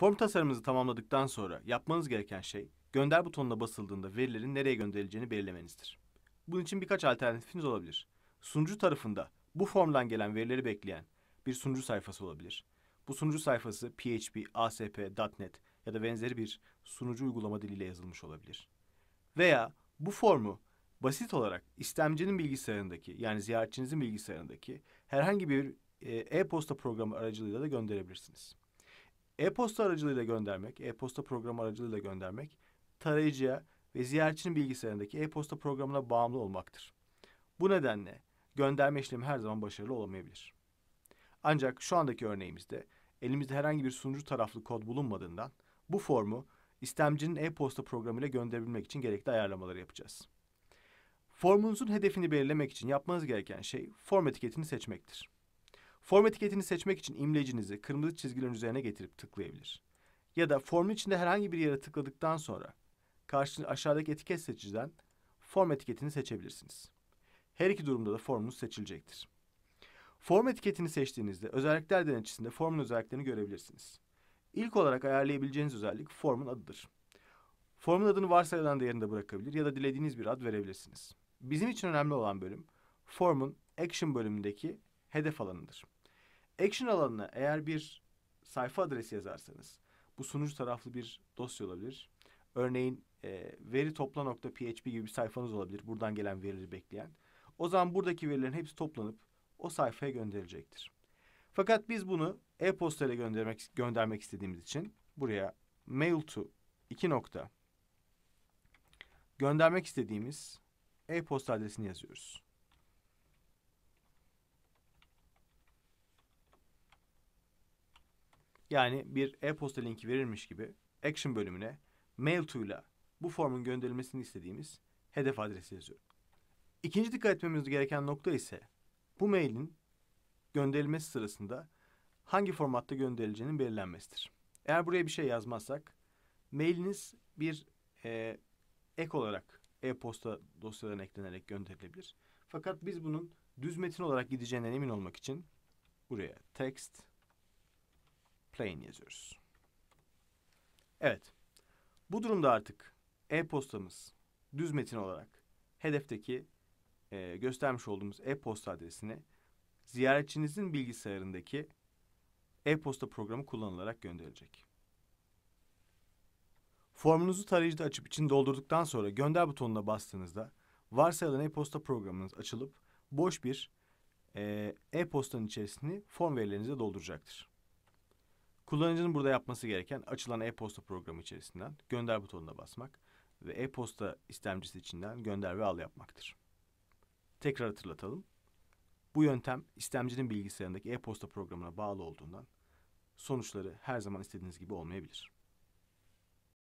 Form tasarımınızı tamamladıktan sonra yapmanız gereken şey gönder butonuna basıldığında verilerin nereye gönderileceğini belirlemenizdir. Bunun için birkaç alternatifiniz olabilir. Sunucu tarafında bu formdan gelen verileri bekleyen bir sunucu sayfası olabilir. Bu sunucu sayfası PHP, ASP, .NET ya da benzeri bir sunucu uygulama diliyle yazılmış olabilir. Veya bu formu basit olarak istemcinin bilgisayarındaki yani ziyaretçinizin bilgisayarındaki herhangi bir e, e-posta programı aracılığıyla da gönderebilirsiniz. E-posta aracılığıyla göndermek, e-posta programı aracılığıyla göndermek tarayıcıya ve ziyaretçinin bilgisayarındaki e-posta programına bağımlı olmaktır. Bu nedenle gönderme işlemi her zaman başarılı olamayabilir. Ancak şu andaki örneğimizde elimizde herhangi bir sunucu taraflı kod bulunmadığından bu formu istemcinin e-posta programıyla gönderebilmek için gerekli ayarlamaları yapacağız. Formunuzun hedefini belirlemek için yapmanız gereken şey form etiketini seçmektir. Form etiketini seçmek için imlecinizi kırmızı çizgilerin üzerine getirip tıklayabilir. Ya da formun içinde herhangi bir yere tıkladıktan sonra karşı aşağıdaki etiket seçiciden form etiketini seçebilirsiniz. Her iki durumda da formunuz seçilecektir. Form etiketini seçtiğinizde özellikler denetçisinde formun özelliklerini görebilirsiniz. İlk olarak ayarlayabileceğiniz özellik formun adıdır. Formun adını varsayılan değerinde bırakabilir ya da dilediğiniz bir ad verebilirsiniz. Bizim için önemli olan bölüm formun action bölümündeki hedef alanıdır. Action alanına eğer bir sayfa adresi yazarsanız bu sunucu taraflı bir dosya olabilir. Örneğin e, veri topla.php gibi bir sayfanız olabilir. Buradan gelen verileri bekleyen. O zaman buradaki verilerin hepsi toplanıp o sayfaya gönderilecektir. Fakat biz bunu e-posta ile göndermek, göndermek istediğimiz için buraya mail to 2 nokta göndermek istediğimiz e-posta adresini yazıyoruz. yani bir e-posta linki verilmiş gibi action bölümüne mail to ile bu formun gönderilmesini istediğimiz hedef adresi yazıyorum. İkinci dikkat etmemiz gereken nokta ise bu mailin gönderilmesi sırasında hangi formatta gönderileceğinin belirlenmesidir. Eğer buraya bir şey yazmazsak mailiniz bir e, ek olarak e-posta dosyalarına eklenerek gönderilebilir. Fakat biz bunun düz metin olarak gideceğinden emin olmak için buraya text plain yazıyoruz. Evet. Bu durumda artık e-postamız düz metin olarak hedefteki e, göstermiş olduğumuz e-posta adresini ziyaretçinizin bilgisayarındaki e-posta programı kullanılarak gönderilecek. Formunuzu tarayıcıda açıp için doldurduktan sonra gönder butonuna bastığınızda varsayılan e-posta programınız açılıp boş bir e, e-postanın içerisini form verilerinize dolduracaktır. Kullanıcının burada yapması gereken açılan e-posta programı içerisinden gönder butonuna basmak ve e-posta istemcisi içinden gönder ve al yapmaktır. Tekrar hatırlatalım. Bu yöntem istemcinin bilgisayarındaki e-posta programına bağlı olduğundan sonuçları her zaman istediğiniz gibi olmayabilir.